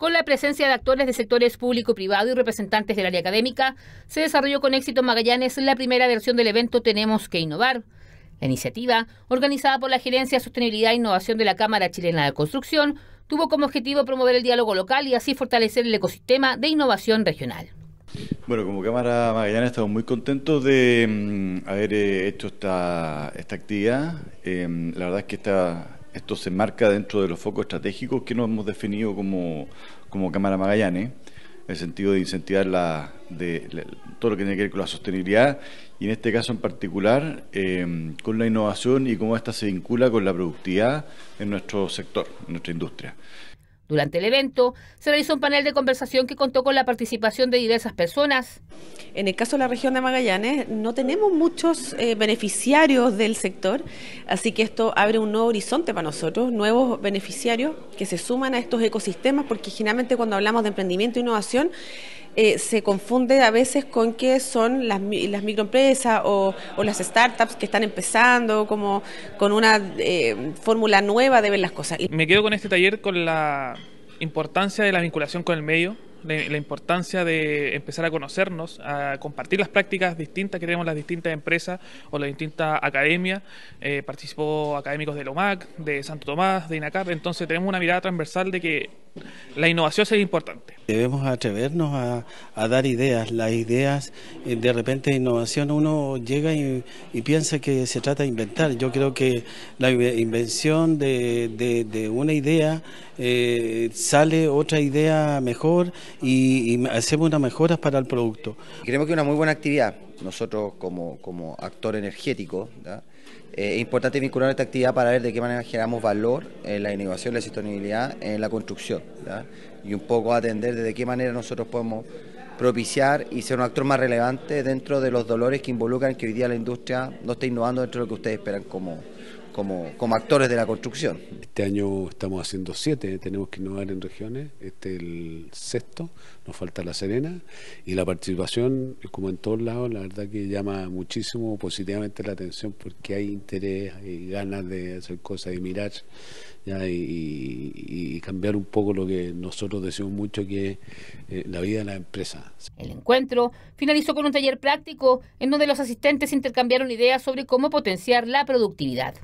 Con la presencia de actores de sectores público-privado y representantes del área académica, se desarrolló con éxito en Magallanes la primera versión del evento Tenemos que innovar. La iniciativa, organizada por la Gerencia Sostenibilidad e Innovación de la Cámara Chilena de Construcción, tuvo como objetivo promover el diálogo local y así fortalecer el ecosistema de innovación regional. Bueno, como Cámara Magallanes estamos muy contentos de mm, haber eh, hecho esta, esta actividad. Eh, la verdad es que esta, esto se marca dentro de los focos estratégicos que nos hemos definido como, Cámara Magallanes, en el sentido de incentivar todo lo que tiene que ver con la sostenibilidad y en este caso en particular em, con la innovación y cómo esta se vincula con la productividad en nuestro sector, en nuestra industria. Durante el evento se realizó un panel de conversación que contó con la participación de diversas personas. En el caso de la región de Magallanes no tenemos muchos eh, beneficiarios del sector, así que esto abre un nuevo horizonte para nosotros, nuevos beneficiarios que se suman a estos ecosistemas, porque generalmente cuando hablamos de emprendimiento e innovación, eh, se confunde a veces con qué son las, microempresas o, las startups que están empezando como con una eh, fórmula nueva de ver las cosas. Me quedo con este taller con la importancia de la vinculación con el medio, la, importancia de empezar a conocernos, a compartir las prácticas distintas que tenemos las distintas empresas o las distintas academias. Eh, participó académicos de LOMAC, de Santo Tomás, de INACAP, entonces tenemos una mirada transversal de que la innovación sería importante. Debemos atrevernos a, dar ideas. Las ideas, eh, de repente, innovación, uno llega y, piensa que se trata de inventar. Yo creo que la invención de, una idea eh, sale otra idea mejor y, hacemos unas mejoras para el producto. Creemos que una muy buena actividad nosotros como, actor energético, eh, es importante vincular esta actividad para ver de qué manera generamos valor en la innovación, la sostenibilidad, en la construcción. Y un poco atender de qué manera nosotros podemos propiciar y ser un actor más relevante dentro de los dolores que involucran que hoy día la industria no esté innovando dentro de lo que ustedes esperan como, como, actores de la construcción. Este año estamos haciendo siete, tenemos que innovar en regiones, este es el sexto, nos falta La Serena y la participación, como en todos lados, la verdad que llama muchísimo positivamente la atención porque hay interés, hay ganas de hacer cosas, y mirar Y, cambiar un poco lo que nosotros decimos mucho que es eh, la vida de la empresa. El encuentro finalizó con un taller práctico en donde los asistentes intercambiaron ideas sobre cómo potenciar la productividad.